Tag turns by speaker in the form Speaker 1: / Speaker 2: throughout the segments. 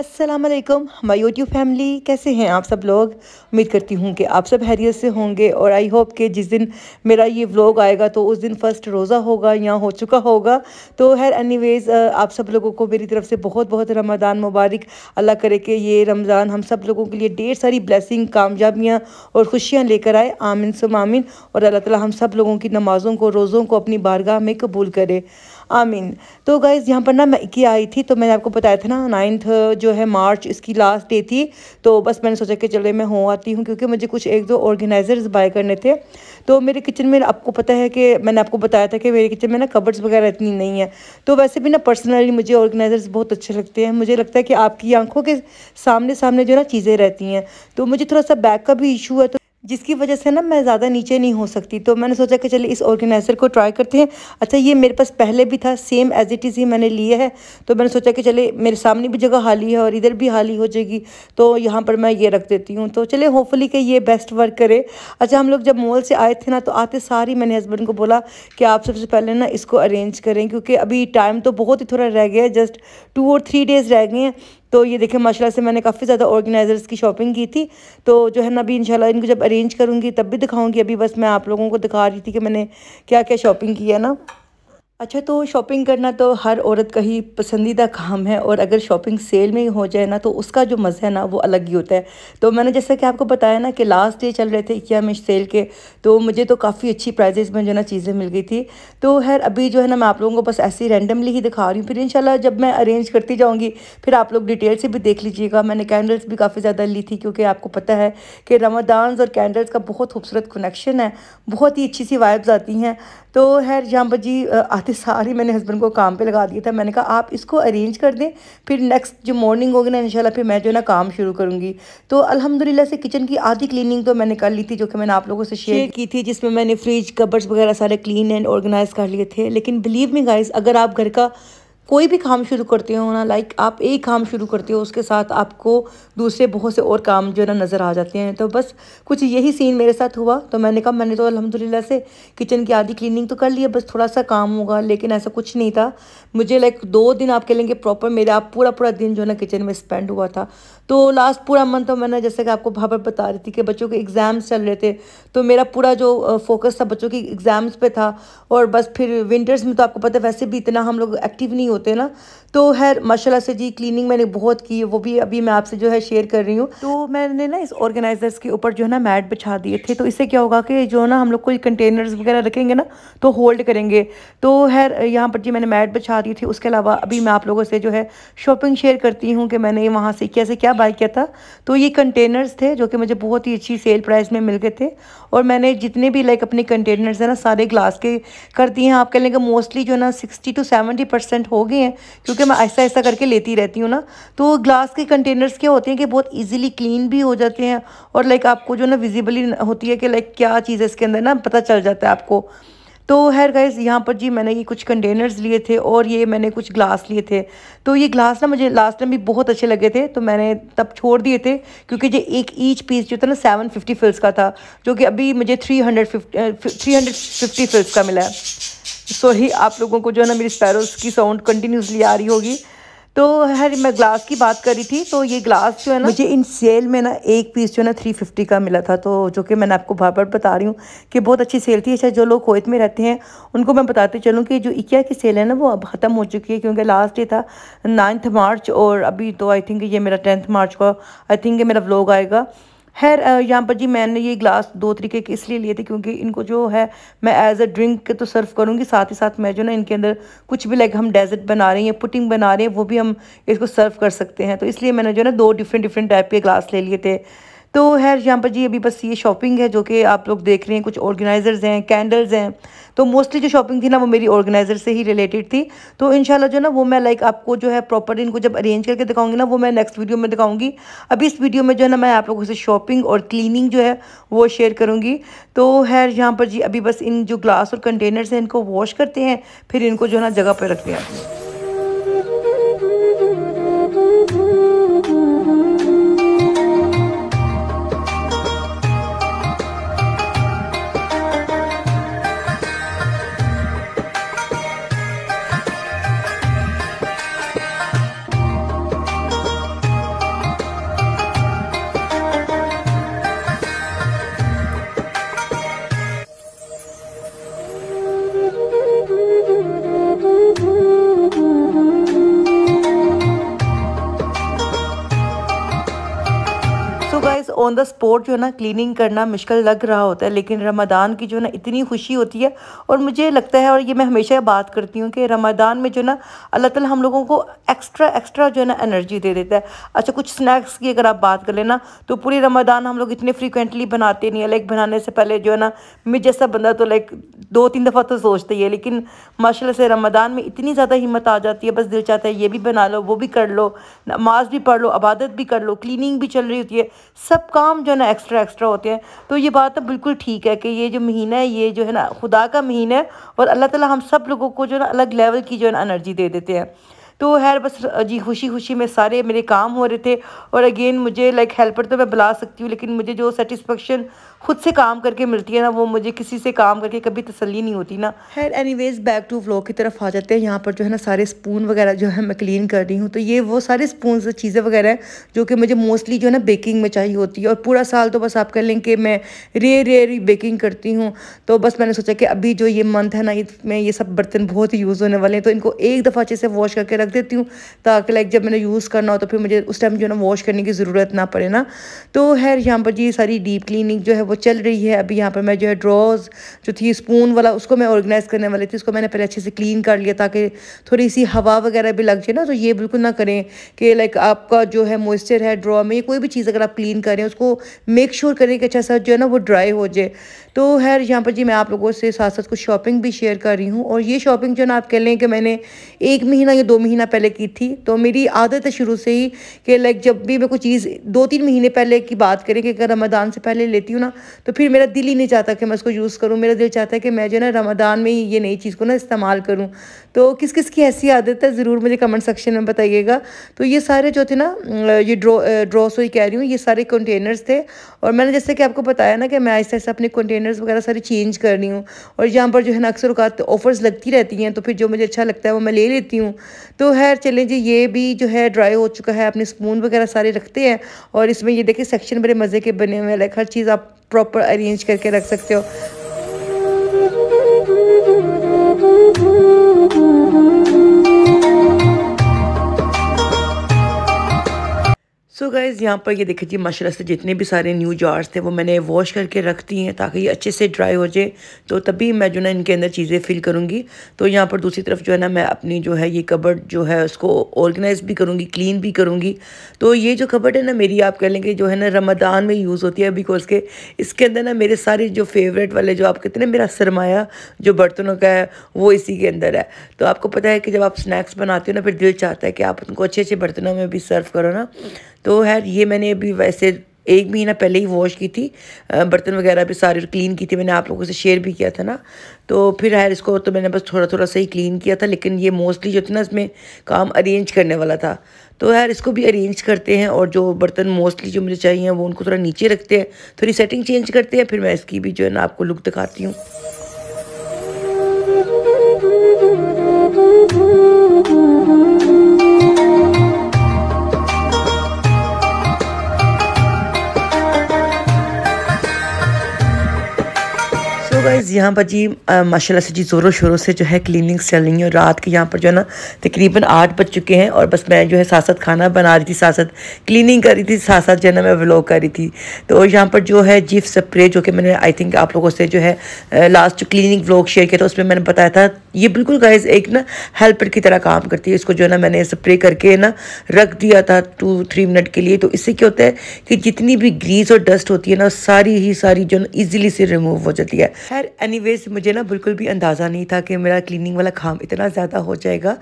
Speaker 1: अस्सलाम वालेकुम हमारी यूट्यूब फैमिली कैसे हैं आप सब लोग उम्मीद करती हूँ कि आप सब हैरियत से होंगे और आई होप कि जिस दिन मेरा ये व्लॉग आएगा तो उस दिन फ़र्स्ट रोज़ा होगा या हो चुका होगा तो खैर एनीवेज़ आप सब लोगों को मेरी तरफ से बहुत बहुत रमज़ान मुबारक अल्लाह करे कि ये रमज़ान हम सब लोगों के लिए ढेर सारी ब्लेसिंग कामयाबियाँ और खुशियाँ लेकर आए आमिन सुमामिन और अल्लाह ताली हम सब लोगों की नमाज़ों को रोज़ों को अपनी बारगाह में कबूल करे आमीन तो गाइज़ यहाँ पर ना मैं इक्की आई थी तो मैंने आपको बताया था ना नाइन्थ जो है मार्च इसकी लास्ट डे थी तो बस मैंने सोचा कि चले मैं हो आती हूँ क्योंकि मुझे कुछ एक दो ऑर्गेनाइज़र्स बाय करने थे तो मेरे किचन में आपको पता है कि मैंने आपको बताया था कि मेरे किचन में ना कबर्ड्स वगैरह इतनी नहीं है तो वैसे भी ना पर्सनली मुझे ऑर्गेनाइज़र्स बहुत अच्छे लगते हैं मुझे लगता है कि आपकी आंखों के सामने सामने जो ना चीज़ें रहती हैं तो मुझे थोड़ा सा बैक का भी इशू है तो जिसकी वजह से ना मैं ज़्यादा नीचे नहीं हो सकती तो मैंने सोचा कि चलिए इस ऑर्गेनाइज़र को ट्राई करते हैं अच्छा ये मेरे पास पहले भी था सेम एज इट इज़ ही मैंने लिया है तो मैंने सोचा कि चले मेरे सामने भी जगह हाली है और इधर भी हाली हो जाएगी तो यहाँ पर मैं ये रख देती हूँ तो चले होपफुली कि ये बेस्ट वर्क करे अच्छा हम लोग जब मॉल से आए थे ना तो आते सारी मैंने हस्बैंड को बोला कि आप सबसे पहले ना इसको अरेंज करें क्योंकि अभी टाइम तो बहुत ही थोड़ा रह गया है जस्ट टू और थ्री डेज़ रह गए हैं तो ये देखें माशाल्लाह से मैंने काफ़ी ज़्यादा ऑर्गेनाइज़र्स की शॉपिंग की थी तो जो है ना अभी इंशाल्लाह इनको जब अरेंज करूँगी तब भी दिखाऊँगी अभी बस मैं आप लोगों को दिखा रही थी कि मैंने क्या क्या शॉपिंग की है ना अच्छा तो शॉपिंग करना तो हर औरत का ही पसंदीदा काम है और अगर शॉपिंग सेल में ही हो जाए ना तो उसका जो मज़ा है ना वो अलग ही होता है तो मैंने जैसा कि आपको बताया ना कि लास्ट डे चल रहे थे इक्या में सेल के तो मुझे तो काफ़ी अच्छी प्राइजेस में जो है ना चीज़ें मिल गई थी तो खैर अभी जो है ना मैं आप लोगों को बस ऐसे ही रैंडमली ही दिखा रही हूँ फिर इन जब मैं अरेंज करती जाऊँगी फिर आप लोग डिटेल से भी देख लीजिएगा मैंने कैंडल्स भी काफ़ी ज़्यादा ली थी क्योंकि आपको पता है कि रमादान और कैंडल्स का बहुत खूबसूरत कनेक्शन है बहुत ही अच्छी सी वाइब्स आती हैं तो खैर जहाँ पर जी बातें सारी मैंने हस्बैंड को काम पे लगा दिया था मैंने कहा आप इसको अरेंज कर दें फिर नेक्स्ट जो मॉर्निंग होगी ना इंशाल्लाह फिर मैं जो ना काम शुरू करूँगी तो अल्हम्दुलिल्लाह से किचन की आधी क्लीनिंग तो मैंने कर ली थी जो कि मैंने आप लोगों से शेयर की थी जिसमें मैंने फ्रिज कबर्स वगैरह सारे क्लीन एंड ऑर्गेनाइज कर लिए थे लेकिन बिलीव में गाइज अगर आप घर का कोई भी काम शुरू करते हो ना लाइक आप एक काम शुरू करते हो उसके साथ आपको दूसरे बहुत से और काम जो है ना नज़र आ जाते हैं तो बस कुछ यही सीन मेरे साथ हुआ तो मैंने कहा मैंने तो अलहमदिल्ला से किचन की आधी क्लीनिंग तो कर ली है बस थोड़ा सा काम होगा लेकिन ऐसा कुछ नहीं था मुझे लाइक दो दिन आप कह लेंगे प्रॉपर मेरा पूरा पूरा दिन जो है ना किचन में स्पेंड हुआ था तो लास्ट पूरा मंथ तो मैंने जैसे कि आपको भाव बता रही थी कि बच्चों के एग्ज़ाम्स चल रहे थे तो मेरा पूरा जो फोकस था बच्चों के एग्ज़ाम्स पे था और बस फिर विंटर्स में तो आपको पता है वैसे भी इतना हम लोग एक्टिव नहीं होते ना तो खैर माशा से जी क्लीनिंग मैंने बहुत की है वो भी अभी मैं आपसे जो है शेयर कर रही हूँ तो मैंने ना इस ऑर्गेनाइजर्स के ऊपर जो है ना मैट बिछा दिए थे तो इससे क्या होगा कि जो ना हम लोग कोई कंटेनर्स वगैरह रखेंगे ना तो होल्ड करेंगे तो खैर यहाँ पर जी मैंने मैट बिछा दी थी उसके अलावा अभी मैं आप लोगों से जो है शॉपिंग शेयर करती हूँ कि मैंने वहाँ से कैसे क्या बाई किया था तो ये कंटेनर्स थे जो कि मुझे बहुत ही अच्छी सेल प्राइस में मिल गए थे और मैंने जितने भी लाइक अपने कंटेनर्स हैं ना सारे ग्लास के कर दिए हैं आप कह लेंगे मोस्टली जो ना सिक्सटी टू सेवेंटी परसेंट हो गए हैं क्योंकि मैं ऐसा ऐसा करके लेती रहती हूँ ना तो ग्लास के कंटेनर्स क्या होते हैं कि बहुत ईजिली क्लीन भी हो जाते हैं और लाइक आपको जो ना विजिबली होती है कि लाइक क्या चीज़ है इसके अंदर ना पता चल जाता है आपको तो हैर गाइज यहाँ पर जी मैंने ये कुछ कंटेनर्स लिए थे और ये मैंने कुछ ग्लास लिए थे तो ये ग्लास ना मुझे लास्ट टाइम भी बहुत अच्छे लगे थे तो मैंने तब छोड़ दिए थे क्योंकि ये एक ईच पीस जो था ना सेवन फिफ्टी फिल्स का था जो कि अभी मुझे three hundred fifty three hundred fifty fils का मिला है सो ही आप लोगों को जो है ना मेरी स्पैरोस की साउंड कंटिन्यूसली आ रही होगी तो हर मैं ग्लास की बात कर रही थी तो ये ग्लास जो है ना मुझे इन सेल में ना एक पीस जो है ना थ्री फिफ्टी का मिला था तो जो कि मैंने आपको बार बार बता रही हूँ कि बहुत अच्छी सेल थी अच्छा जो लोग कोयत में रहते हैं उनको मैं बताती चलूँ कि जो इक्या की सेल है ना वो अब ख़त्म हो चुकी है क्योंकि लास्ट डे था नाइन्थ मार्च और अभी तो आई थिंक ये मेरा टेंथ मार्च का आई थिंक ये मेरा ब्लॉग आएगा खैर यहाँ पर जी मैंने ये ग्लास दो तरीके के इसलिए लिए थे क्योंकि इनको जो है मैं एज अ ड्रिंक तो सर्व करूँगी साथ ही साथ मैं जो ना इनके अंदर कुछ भी लाइक हम डेजर्ट बना रहे हैं पुटिंग बना रहे हैं वो भी हम इसको सर्व कर सकते हैं तो इसलिए मैंने जो ना दो डिफरेंट डिफरेंट टाइप के ग्लास ले लिए थे तो है यहाँ पर जी अभी बस ये शॉपिंग है जो कि आप लोग देख रहे हैं कुछ ऑर्गेनाइज़र्स हैं कैंडल्स हैं तो मोस्टली जो शॉपिंग थी ना वो मेरी ऑर्गेनाइज़र से ही रिलेटेड थी तो इन जो ना वो मैं लाइक आपको जो है प्रॉपर इनको जब अरेंज करके दिखाऊंगी ना वो मैं नेक्स्ट वीडियो में दिखाऊंगी अभी इस वीडियो में जो है ना मैं आप लोगों से शॉपिंग और क्लीनिंग जो है वो शेयर करूँगी तो है यहाँ पर जी अभी बस इन जो ग्लास और कंटेनर्स हैं इनको वॉश करते हैं फिर इनको जो है ना जगह पर रखते हैं ऑन द स्पॉट जो है ना क्लीनिंग करना मुश्किल लग रहा होता है लेकिन रमदान की जो है ना इतनी खुशी होती है और मुझे लगता है और ये मैं हमेशा बात करती हूँ कि रमदान में जो है ना अल्लाह ताला हम लोगों को एक्स्ट्रा एक्स्ट्रा जो है ना एनर्जी दे देता है अच्छा कुछ स्नैक्स की अगर आप बात कर लेना तो पूरी रमदान हम लोग इतने फ्रिक्वेंटली बनाते नहीं है लाइक बनाने से पहले जो है ना मैं जैसा बंदा तो लाइक दो तीन दफ़ा तो सोचता ही है लेकिन माशाल्लाह से रमदान में इतनी ज़्यादा हिम्मत आ जाती है बस दिल चाहता है ये भी बना लो वो भी कर लो नमाज भी पढ़ लो इबादत भी कर लो क्लीनिंग भी चल रही होती है सब काम जो है ना एक्स्ट्रा एक्स्ट्रा होते हैं तो ये बात तो बिल्कुल ठीक है कि ये जो महीना है ये जो है ना खुदा का महीना है और अल्लाह ताला हम सब लोगों को जो है ना अलग लेवल की जो है ना एनर्जी दे देते हैं तो खैर बस जी खुशी खुशी में सारे मेरे काम हो रहे थे और अगेन मुझे लाइक हेल्पर तो मैं बुला सकती हूँ लेकिन मुझे जो सेटिस्फेक्शन खुद से काम करके मिलती है ना वो मुझे किसी से काम करके कभी तसली नहीं होती ना खैर एनी बैक टू व्लॉग की तरफ आ जाते हैं यहाँ पर जो है ना सारे स्पून वगैरह जो है मैं क्लीन कर रही हूँ तो ये वो सारे स्पून चीज़ें वगैरह हैं जो कि मुझे मोस्टली जो है ना बेकिंग में चाहिए होती है और पूरा साल तो बस आप कह लें कि मैं रे रेयर बेकिंग करती हूँ तो बस मैंने सोचा कि अभी जो ये मंथ है ना मैं ये सब बर्तन बहुत ही यूज़ होने वाले हैं तो इनको एक दफ़ा अच्छे से वॉश करके रख देती हूँ ताकि लाइक जब मैंने यूज़ करना हो तो फिर मुझे उस टाइम जो है ना वॉश करने की ज़रूरत ना पड़े ना तो हैर यहाँ पर जी सारी डीप क्लिनिंग जो है वो चल रही है अभी यहाँ पर मैं जो है ड्रॉज जो थी स्पून वाला उसको मैं ऑर्गेनाइज़ करने वाली थी उसको मैंने पहले अच्छे से क्लीन कर लिया ताकि थोड़ी सी हवा वगैरह भी लग जाए ना तो ये बिल्कुल ना करें कि लाइक आपका जो है मॉइस्चर है ड्रॉ में कोई भी चीज़ अगर आप क्लीन करें उसको मेक श्योर sure करें कि अच्छा सा जो है ना वो ड्राई हो जाए तो खैर यहाँ पर जी मैं आप लोगों से साथ साथ कुछ शॉपिंग भी शेयर कर रही हूँ और ये शॉपिंग जो ना आप कह लें कि मैंने एक महीना या दो महीना पहले की थी तो मेरी आदत है शुरू से ही कि लाइक जब भी मैं कोई चीज़ दो तीन महीने पहले की बात करें कि अगर रमदान से पहले लेती हूँ ना तो फिर मेरा दिल ही नहीं चाहता कि मैं उसको यूज़ करूँ मेरा दिल चाहता है कि मैं जो ना रमदान में ही ये नई चीज़ को ना इस्तेमाल करूँ तो किस किस की ऐसी आदत है ज़रूर मुझे कमेंट सेक्शन में बताइएगा तो ये सारे जो थे ना ये ड्रॉ ड्रॉ सोई कह रही हूँ ये सारे कंटेनर्स थे और मैंने जैसे कि आपको बताया ना कि मैं ऐसे ऐसे अपने कंटेनर कंटेनर्स वगैरह सारी चेंज कर रही हूँ और यहाँ पर जो है ना अक्सर अवत ऑफ़र्स लगती रहती हैं तो फिर जो मुझे अच्छा लगता है वो मैं ले लेती हूँ तो खैर चलें जी ये भी जो है ड्राई हो चुका है अपने स्पून वगैरह सारे रखते हैं और इसमें ये देखिए सेक्शन बड़े मज़े के बने हुए हैं लाइक हर चीज़ आप प्रॉपर अरेंज करके रख सकते हो सो गाइज़ यहाँ पर ये देखिए जी मशरत से जितने भी सारे न्यू जार्स थे वो मैंने वॉश करके रख दिए हैं ताकि ये अच्छे से ड्राई हो जाए तो तभी मैं जो ना इनके अंदर चीज़ें फिल करूँगी तो यहाँ पर दूसरी तरफ जो है ना मैं अपनी जो है ये कबर्ड जो है उसको ऑर्गेनाइज़ भी करूँगी क्लीन भी करूँगी तो ये जो कबर्ड है ना मेरी आप कह लेंगे जो है ना रमदान में यूज़ होती है बिकॉज के इसके अंदर ना मेरे सारे जो फेवरेट वाले जो आप कहते हैं ना मेरा सरमाया जो बर्तनों का है वो इसी के अंदर है तो आपको पता है कि जब आप स्नैक्स बनाते हो ना फिर दिल चाहता है कि आप उनको अच्छे अच्छे बर्तनों में भी सर्व करो ना तो खैर ये मैंने अभी वैसे एक महीना पहले ही वॉश की थी बर्तन वगैरह भी सारे क्लीन की थी मैंने आप लोगों से शेयर भी किया था ना तो फिर है इसको तो मैंने बस थोड़ा थोड़ा सा ही क्लीन किया था लेकिन ये मोस्टली जो थी ना इसमें काम अरेंज करने वाला था तो यार इसको भी अरेंज करते हैं और जो बर्तन मोस्टली जो मुझे चाहिए वो उनको थोड़ा नीचे रखते हैं थोड़ी सेटिंग चेंज करते हैं फिर मैं इसकी भी जो है ना आपको लुक दिखाती हूँ तो गाइज़ यहाँ पर जी माशाल्लाह से जी ज़ोरों शोरों से जो है क्लीनिंग चल रही है और रात के यहाँ पर जो है ना तकरीबन आठ बज चुके हैं और बस मैं जो है साथ साथ खाना बना रही थी साथ साथ क्लीनिंग कर रही थी साथ साथ जो है ना मैं व्लॉग कर रही थी तो यहाँ पर जो है जीफ स्प्रे जो कि मैंने आई थिंक आप लोगों से जो है लास्ट जो क्लिनिंग व्लॉग शेयर किया था उसमें मैंने बताया था ये बिल्कुल गाइज एक ना हेल्पर की तरह काम करती है इसको जो है ना मैंने स्प्रे करके ना रख दिया था टू थ्री मिनट के लिए तो इससे क्या होता है कि जितनी भी ग्रीस और डस्ट होती है ना सारी ही सारी जो है ना ईजिली से रिमूव हो जाती है खैर एनीवेज मुझे ना बिल्कुल भी अंदाज़ा नहीं था कि मेरा क्लीनिंग वाला काम इतना ज़्यादा हो जाएगा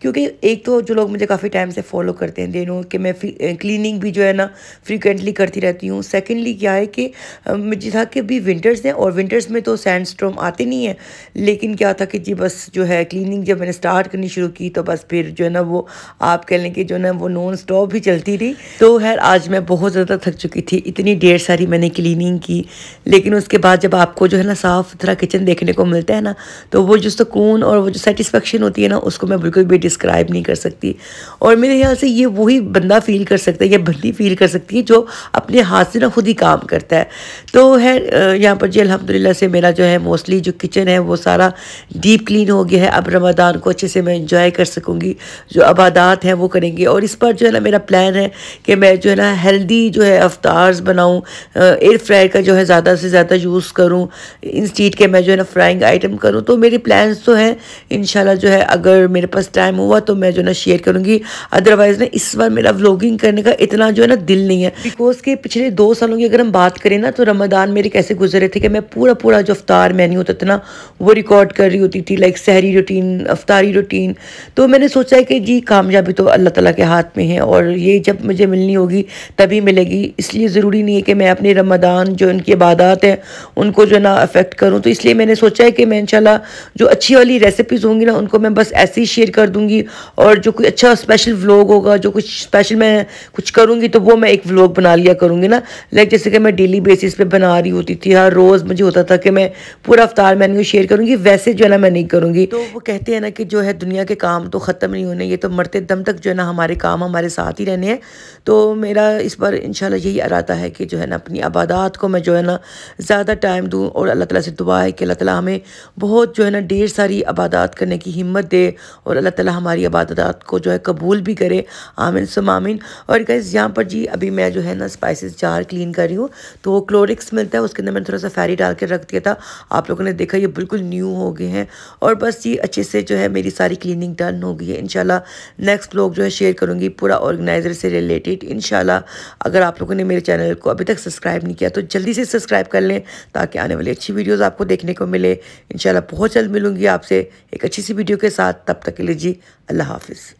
Speaker 1: क्योंकि एक तो जो लोग मुझे काफ़ी टाइम से फॉलो करते हैं देनों कि मैं क्लीनिंग भी जो है ना फ्रिक्वेंटली करती रहती हूँ सेकेंडली क्या है कि मुझे था कि अभी विंटर्स हैं और विंटर्स में तो सैंड स्ट्रोम आते नहीं हैं लेकिन क्या था कि जी बस जो है क्लिनिंग जब मैंने स्टार्ट करनी शुरू की तो बस फिर जो है ना वो आप कह लें कि जो है ना वो नॉन स्टॉप भी चलती रही तो खैर आज मैं बहुत ज़्यादा थक चुकी थी इतनी ढेर सारी मैंने क्लिनिंग की लेकिन उसके बाद जब आपको जो है ना साफ साफ़ सुथरा किचन देखने को मिलता है ना तो वो जो सुकून और वो जो सेटिस्फेक्शन होती है ना उसको मैं बिल्कुल भी डिस्क्राइब नहीं कर सकती और मेरे ख्याल से ये वही बंदा फील कर सकता है या बंदी फील कर सकती है जो अपने हाथ से ना खुद ही काम करता है तो है यहाँ पर जी अलहमदिल्ला से मेरा जो है मोस्टली जो किचन है वो सारा डीप क्लीन हो गया है अब रमादान को अच्छे से मैं इंजॉय कर सकूँगी जो आबादात हैं वो करेंगे और इस पर जो है ना मेरा प्लान है कि मैं जो है ना हेल्दी जो है अफ्तार्स बनाऊँ एयर फ्रायर का जो है ज़्यादा से ज़्यादा यूज़ करूँ इन इस के मैं जो है ना फ्राइंग आइटम करूँ तो मेरे प्लान्स तो हैं इन जो है अगर मेरे पास टाइम हुआ तो मैं जो ना शेयर करूँगी अदरवाइज़ ना इस बार मेरा व्लॉगिंग करने का इतना जो है ना दिल नहीं है बिकॉज के पिछले दो सालों की अगर हम बात करें ना तो रमदान मेरे कैसे गुजरे थे कि मैं पूरा पूरा जो अफ्तार मैन्यू होता था ना वो रिकॉर्ड कर रही होती थी लाइक सहरी रूटीन अफ्तारी रूटीन तो मैंने सोचा कि जी कामयाबी तो अल्लाह तला के हाथ में है और ये जब मुझे मिलनी होगी तभी मिलेगी इसलिए ज़रूरी नहीं है कि मैं अपने रमदान जो उनकी इबादत हैं उनको जो है ना अफेक्ट करूँ तो इसलिए मैंने सोचा है कि मैं इंशाल्लाह जो अच्छी वाली रेसिपीज़ होंगी ना उनको मैं बस ऐसे ही शेयर कर दूँगी और जो कोई अच्छा स्पेशल व्लॉग होगा जो कुछ स्पेशल मैं कुछ करूँगी तो वो मैं एक व्लॉग बना लिया करूँगी ना लाइक जैसे कि मैं डेली बेसिस पर बना रही होती थी हर रोज़ मुझे होता था कि मैं पूरा अवतार मैन्यू शेयर करूँगी वैसे जो है ना मैं नहीं करूँगी तो वो कहते हैं ना कि जो है दुनिया के काम तो ख़त्म नहीं होने ये तो मरते दम तक जो है ना हमारे काम हमारे साथ ही रहने हैं तो मेरा इस पर इन यही अरादा है कि जो है ना अपनी आबादात को मैं जो है ना ज़्यादा टाइम दूँ और अल्लाह तला से दुआ है कि अल्लाह ताला हमें बहुत जो है ना ढेर सारी आबादात करने की हिम्मत दे और अल्लाह ताला हमारी आबादात को जो है कबूल भी करे आमिन सुम और गैस यहाँ पर जी अभी मैं जो है ना स्पाइसेस जार क्लीन कर रही हूँ तो वो क्लोरिक्स मिलता है उसके अंदर मैंने थोड़ा सा फैरी डाल के रख दिया था आप लोगों ने देखा ये बिल्कुल न्यू हो गए हैं और बस ये अच्छे से जो है मेरी सारी क्लीनिंग डन हो गई है इन नेक्स्ट ब्लॉग जो है शेयर करूँगी पूरा ऑर्गेनाइज़र से रिलेटेड इन अगर आप लोगों ने मेरे चैनल को अभी तक सब्सक्राइब नहीं किया तो जल्दी से सब्सक्राइब कर लें ताकि आने वाली अच्छी वीडियो वीडियोस आपको देखने को मिले इंशाल्लाह बहुत जल्द मिलूंगी आपसे एक अच्छी सी वीडियो के साथ तब तक के लिए जी अल्लाह हाफिज़